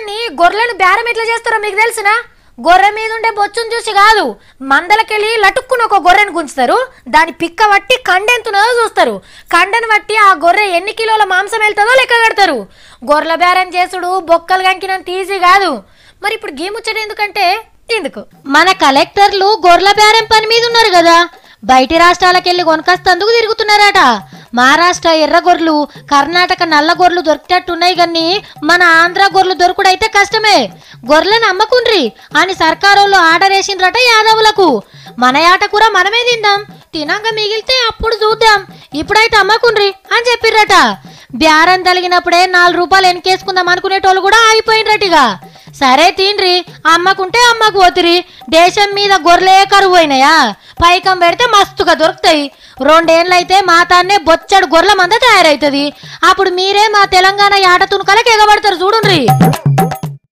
మందని గొర్రెలను బేరం ఎట్లా చేస్తారో మీకు తెలుసునా గొర్రె మీద ఉండే బొచ్చును చూసి కాదు మందలకెళ్ళి లటుక్కుని ఒక గొర్రెను గుంచుతారు దాని పిక్క బట్టి కండెంతున్నదో చూస్తారు కండెను బట్టి ఆ గొర్రె ఎన్ని కిలోల మాంసం వెళ్తుందో లెక్క కడతారు గొర్రెల బేరం చేసుడు బొక్కలు గంకిన తీసి కాదు మరి ఇప్పుడు గీ ఎందుకంటే ఎందుకు మన కలెక్టర్లు గొర్రెల బేరం పని మీద ఉన్నారు కదా బయటి రాష్ట్రాలకెళ్ళి కొనకస్తందుకు తిరుగుతున్నారట మహారాష్ట్ర ఎర్రగొర్లు కర్ణాటక నల్ల గొర్రెలు దొరికినట్టున్నాయి కానీ మన ఆంధ్ర గొర్రెలు దొరుకుడైతే కష్టమే గొర్రెలను అమ్మకుండ్రి అని సర్కారోళ్ళు ఆర్డర్ వేసిండ్రట యాదవులకు మన ఆట కూర మనమే తిందాం తినంగా మిగిలితే అప్పుడు చూద్దాం ఇప్పుడైతే అమ్మకుండ్రి అని చెప్పిర్రట బ్యారం తలిగినప్పుడే నాలుగు రూపాయలు ఎన్కేసుకుందాం అనుకునేటోళ్ళు కూడా ఆగిపోయినరటిగా సరే తిండ్రి అమ్మకుంటే అమ్మకు పోతురి దేశం మీద గొర్రెలే కరువు అయినాయా పైకం పెడితే మస్తుగా దొరుకుతాయి రెండేళ్ళైతే మాతాన్నే బొచ్చడు గొర్రెల మంద తయారైతుంది అప్పుడు మీరే మా తెలంగాణ ఆట తునుకలకు ఎగబడతారు చూడు